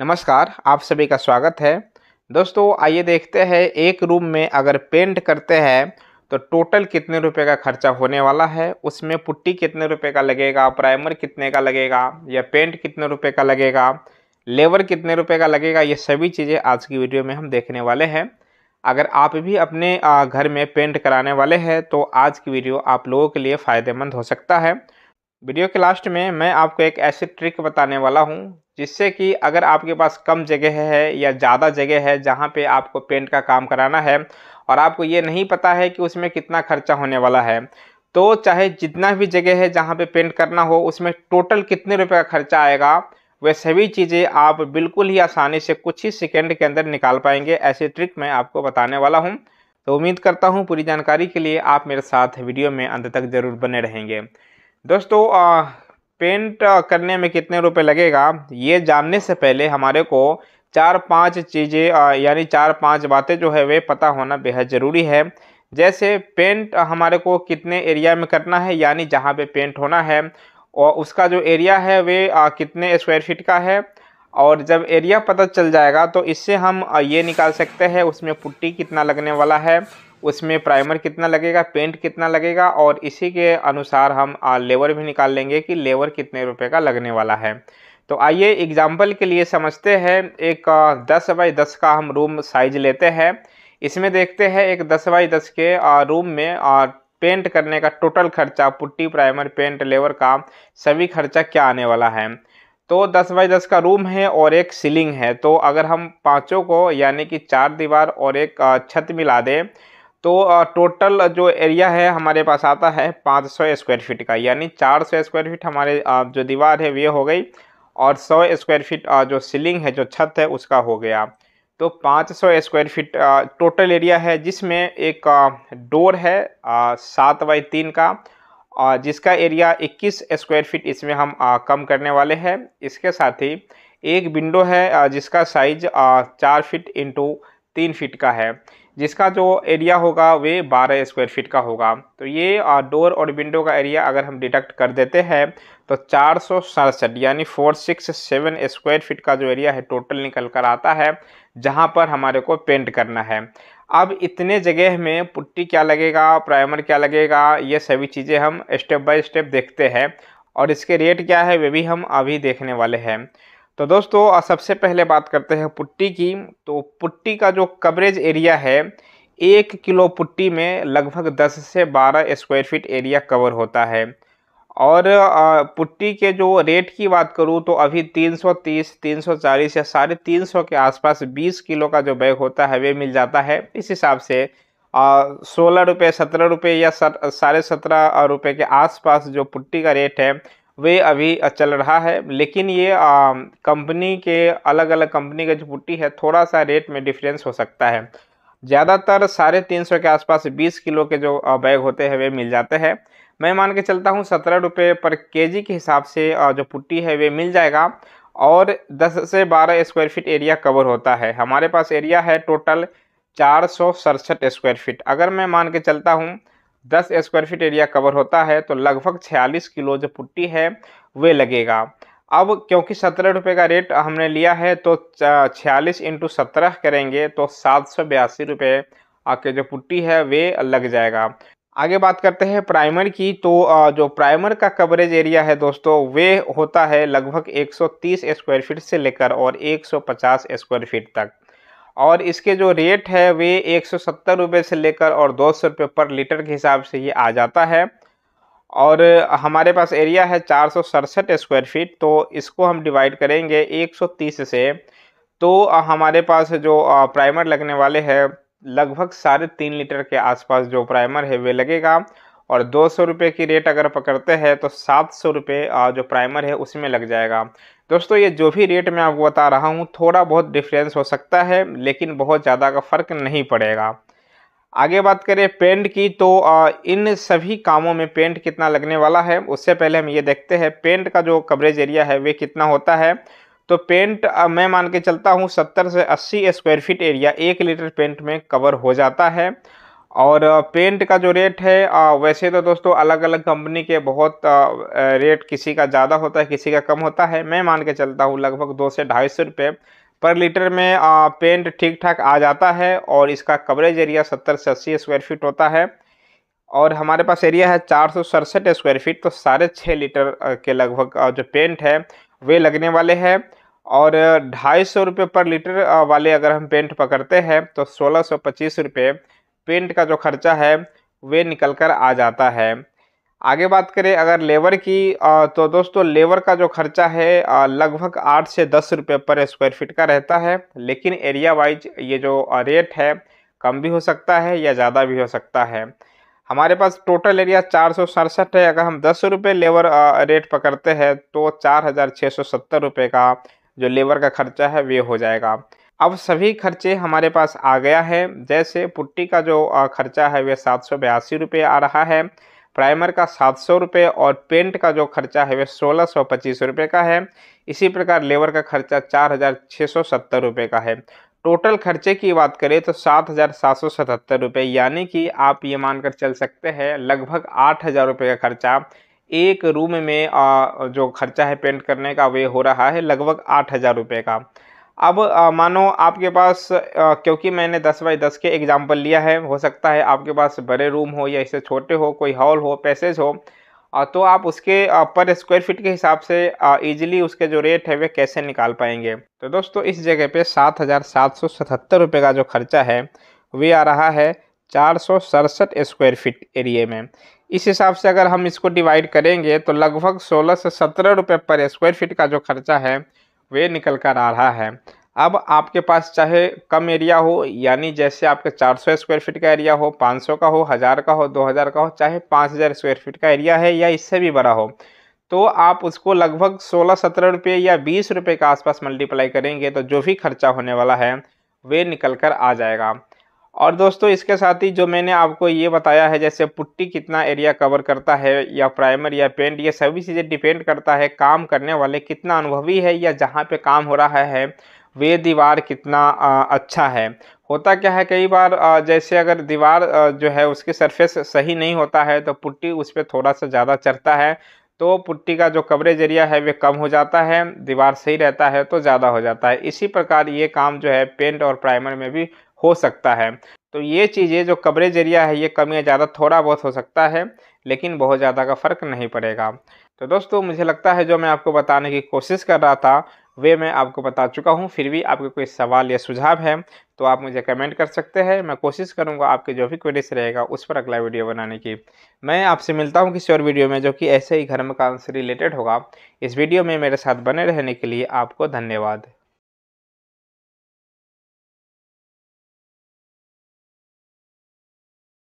नमस्कार आप सभी का स्वागत है दोस्तों आइए देखते हैं एक रूम में अगर पेंट करते हैं तो टोटल कितने रुपए का खर्चा होने वाला है उसमें पुट्टी कितने रुपए का लगेगा प्राइमर कितने का लगेगा या पेंट कितने रुपए का लगेगा लेबर कितने रुपए का लगेगा ये सभी चीज़ें आज की वीडियो में हम देखने वाले हैं अगर आप भी अपने घर में पेंट कराने वाले हैं तो आज की वीडियो आप लोगों के लिए फ़ायदेमंद हो सकता है वीडियो के लास्ट में मैं आपको एक ऐसी ट्रिक बताने वाला हूँ जिससे कि अगर आपके पास कम जगह है या ज़्यादा जगह है जहाँ पे आपको पेंट का काम कराना है और आपको ये नहीं पता है कि उसमें कितना खर्चा होने वाला है तो चाहे जितना भी जगह है जहाँ पे पेंट करना हो उसमें टोटल कितने रुपए का खर्चा आएगा वह सभी चीज़ें आप बिल्कुल ही आसानी से कुछ ही सेकेंड के अंदर निकाल पाएंगे ऐसे ट्रिक मैं आपको बताने वाला हूँ तो उम्मीद करता हूँ पूरी जानकारी के लिए आप मेरे साथ वीडियो में अंत तक ज़रूर बने रहेंगे दोस्तों पेंट करने में कितने रुपए लगेगा ये जानने से पहले हमारे को चार पांच चीज़ें यानी चार पांच बातें जो है वे पता होना बेहद ज़रूरी है जैसे पेंट हमारे को कितने एरिया में करना है यानी जहाँ पे पेंट होना है और उसका जो एरिया है वे कितने स्क्वायर फीट का है और जब एरिया पता चल जाएगा तो इससे हम ये निकाल सकते हैं उसमें पुट्टी कितना लगने वाला है उसमें प्राइमर कितना लगेगा पेंट कितना लगेगा और इसी के अनुसार हम लेबर भी निकाल लेंगे कि लेबर कितने रुपए का लगने वाला है तो आइए एग्जाम्पल के लिए समझते हैं एक दस बाई दस का हम रूम साइज लेते हैं इसमें देखते हैं एक दस बाई दस के रूम में पेंट करने का टोटल खर्चा पुट्टी प्राइमर पेंट लेबर का सभी खर्चा क्या आने वाला है तो दस बाई दस का रूम है और एक सीलिंग है तो अगर हम पाँचों को यानी कि चार दीवार और एक छत मिला दें तो टोटल जो एरिया है हमारे पास आता है 500 स्क्वायर फीट का यानी 400 स्क्वायर फीट हमारे जो दीवार है वे हो गई और 100 स्क्वायर फीट जो सीलिंग है जो छत है उसका हो गया तो 500 स्क्वायर फीट टोटल एरिया है जिसमें एक डोर है सात बाई तीन का जिसका एरिया 21 स्क्वायर फीट इसमें हम कम करने वाले हैं इसके साथ ही एक विंडो है जिसका साइज चार फिट इंटू तीन फिट का है जिसका जो एरिया होगा वे 12 स्क्वायर फीट का होगा तो ये डोर और विंडो का एरिया अगर हम डिडक्ट कर देते हैं तो चार सौ सड़सठ यानी four six seven square feet का जो एरिया है टोटल निकल कर आता है जहाँ पर हमारे को पेंट करना है अब इतने जगह में पुट्टी क्या लगेगा प्राइमर क्या लगेगा ये सभी चीज़ें हम स्टेप बाई स्टेप देखते हैं और इसके रेट क्या है वे भी हम अभी देखने वाले हैं तो दोस्तों सबसे पहले बात करते हैं पुट्टी की तो पुट्टी का जो कवरेज एरिया है एक किलो पुट्टी में लगभग 10 से 12 स्क्वायर फीट एरिया कवर होता है और पुट्टी के जो रेट की बात करूँ तो अभी 330, 340 या साढ़े तीन के आसपास 20 किलो का जो बैग होता है वे मिल जाता है इस हिसाब से सोलह रुपये सत्रह रुपये या साढ़े सत्रह रुपये के आसपास जो पुट्टी का रेट है वे अभी चल रहा है लेकिन ये कंपनी के अलग अलग कंपनी का जो पुट्टी है थोड़ा सा रेट में डिफरेंस हो सकता है ज़्यादातर साढ़े तीन सौ के आसपास बीस किलो के जो बैग होते हैं वे मिल जाते हैं मैं मान के चलता हूँ सत्रह रुपये पर केजी के हिसाब से जो पुट्टी है वे मिल जाएगा और दस से बारह स्क्वायर फीट एरिया कवर होता है हमारे पास एरिया है टोटल चार सौ सड़सठ स्क्वायर फीट अगर मैं मान के चलता हूँ दस स्क्वायर फीट एरिया कवर होता है तो लगभग छियालीस किलो जो पुट्टी है वे लगेगा अब क्योंकि सत्रह रुपये का रेट हमने लिया है तो छियालीस इंटू सत्रह करेंगे तो सात सौ बयासी रुपये आपके जो पुट्टी है वे लग जाएगा आगे बात करते हैं प्राइमर की तो जो प्राइमर का कवरेज एरिया है दोस्तों वे होता है लगभग 130 स्क्वायर फीट से लेकर और 150 स्क्वायर फीट तक और इसके जो रेट है वे एक सौ से लेकर और दो सौ पर लीटर के हिसाब से ये आ जाता है और हमारे पास एरिया है चार स्क्वायर फीट तो इसको हम डिवाइड करेंगे 130 से तो हमारे पास जो प्राइमर लगने वाले हैं लगभग साढ़े तीन लीटर के आसपास जो प्राइमर है वे लगेगा और दो सौ रुपये की रेट अगर पकड़ते हैं तो सात सौ रुपये जो प्राइमर है उसमें लग जाएगा दोस्तों ये जो भी रेट मैं आपको बता रहा हूँ थोड़ा बहुत डिफरेंस हो सकता है लेकिन बहुत ज़्यादा का फ़र्क नहीं पड़ेगा आगे बात करें पेंट की तो इन सभी कामों में पेंट कितना लगने वाला है उससे पहले हम ये देखते हैं पेंट का जो कवरेज एरिया है वे कितना होता है तो पेंट मैं मान के चलता हूँ सत्तर से अस्सी स्क्वायर फीट एरिया एक लीटर पेंट में कवर हो जाता है और पेंट का जो रेट है वैसे तो दोस्तों अलग अलग कंपनी के बहुत रेट किसी का ज़्यादा होता है किसी का कम होता है मैं मान के चलता हूँ लगभग दो से ढाई सौ रुपये पर लीटर में पेंट ठीक ठाक आ जाता है और इसका कवरेज एरिया सत्तर से अस्सी स्क्वायर फीट होता है और हमारे पास एरिया है चार सौ सड़सठ स्क्वायर फीट तो साढ़े छः लीटर के लगभग जो पेंट है वे लगने वाले हैं और ढाई सौ रुपये पर लीटर वाले अगर हम पेंट पकड़ते हैं तो सोलह सौ पच्चीस रुपये पेंट का जो खर्चा है वे निकल कर आ जाता है आगे बात करें अगर लेबर की तो दोस्तों लेबर का जो खर्चा है लगभग आठ से दस रुपये पर स्क्वायर फीट का रहता है लेकिन एरिया वाइज ये जो रेट है कम भी हो सकता है या ज़्यादा भी हो सकता है हमारे पास टोटल एरिया चार सौ सड़सठ है अगर हम दस रुपये लेबर रेट पकड़ते हैं तो चार हज़ार छः सौ सत्तर रुपये का जो लेबर का खर्चा है वे हो जाएगा अब सभी खर्चे हमारे पास आ गया है जैसे पुट्टी का जो खर्चा है वह सात सौ बयासी रुपये आ रहा है प्राइमर का सात सौ रुपये और पेंट का जो खर्चा है वह सोलह सौ पच्चीस रुपये का है इसी प्रकार लेबर का खर्चा चार हज़ार छः सौ सत्तर रुपये का है टोटल खर्चे की बात करें तो सात हज़ार सात सौ सतहत्तर रुपये यानी कि आप ये मानकर चल सकते हैं लगभग आठ हज़ार रुपये का खर्चा एक रूम में जो खर्चा है पेंट करने का वे हो रहा है लगभग आठ हज़ार रुपये का अब आ, मानो आपके पास आ, क्योंकि मैंने 10 बाई 10 के एग्जाम्पल लिया है हो सकता है आपके पास बड़े रूम हो या इससे छोटे हो कोई हॉल हो पैसेज हो आ, तो आप उसके आ, पर स्क्वायर फीट के हिसाब से ईजिली उसके जो रेट है वे कैसे निकाल पाएंगे तो दोस्तों इस जगह पे सात हज़ार सात सौ सतहत्तर रुपये का जो खर्चा है वे आ रहा है चार सौ सड़सठ स्क्वायर फीट एरिए में इस हिसाब से अगर हम इसको डिवाइड करेंगे तो लगभग सोलह से सत्रह रुपये पर स्क्वायर फीट का जो खर्चा है वे निकल कर आ रहा है अब आपके पास चाहे कम एरिया हो यानी जैसे आपके 400 स्क्वायर फीट का एरिया हो 500 का हो हज़ार का हो 2000 का हो चाहे 5000 स्क्वायर फीट का एरिया है या इससे भी बड़ा हो तो आप उसको लगभग सोलह सत्रह रुपये या बीस रुपये के आसपास मल्टीप्लाई करेंगे तो जो भी खर्चा होने वाला है वे निकल कर आ जाएगा और दोस्तों इसके साथ ही जो मैंने आपको ये बताया है जैसे पुट्टी कितना एरिया कवर करता है या प्राइमर या पेंट ये सभी चीज़ें डिपेंड करता है काम करने वाले कितना अनुभवी है या जहाँ पे काम हो रहा है वे दीवार कितना अच्छा है होता क्या है कई बार जैसे अगर दीवार जो है उसकी सरफेस सही नहीं होता है तो पुट्टी उस पर थोड़ा सा ज़्यादा चढ़ता है तो पुट्टी का जो कवरेज एरिया है वे कम हो जाता है दीवार सही रहता है तो ज़्यादा हो जाता है इसी प्रकार ये काम जो है पेंट और प्राइमर में भी हो सकता है तो ये चीज़ें जो कवरेज एरिया है ये कम या ज़्यादा थोड़ा बहुत हो सकता है लेकिन बहुत ज़्यादा का फ़र्क नहीं पड़ेगा तो दोस्तों मुझे लगता है जो मैं आपको बताने की कोशिश कर रहा था वे मैं आपको बता चुका हूँ फिर भी आपके कोई सवाल या सुझाव है तो आप मुझे कमेंट कर सकते हैं मैं कोशिश करूँगा आपके जो भी क्वेरीज रहेगा उस पर अगला वीडियो बनाने की मैं आपसे मिलता हूँ किसी और वीडियो में जो कि ऐसे ही घर मकान से रिलेटेड होगा इस वीडियो में मेरे साथ बने रहने के लिए आपको धन्यवाद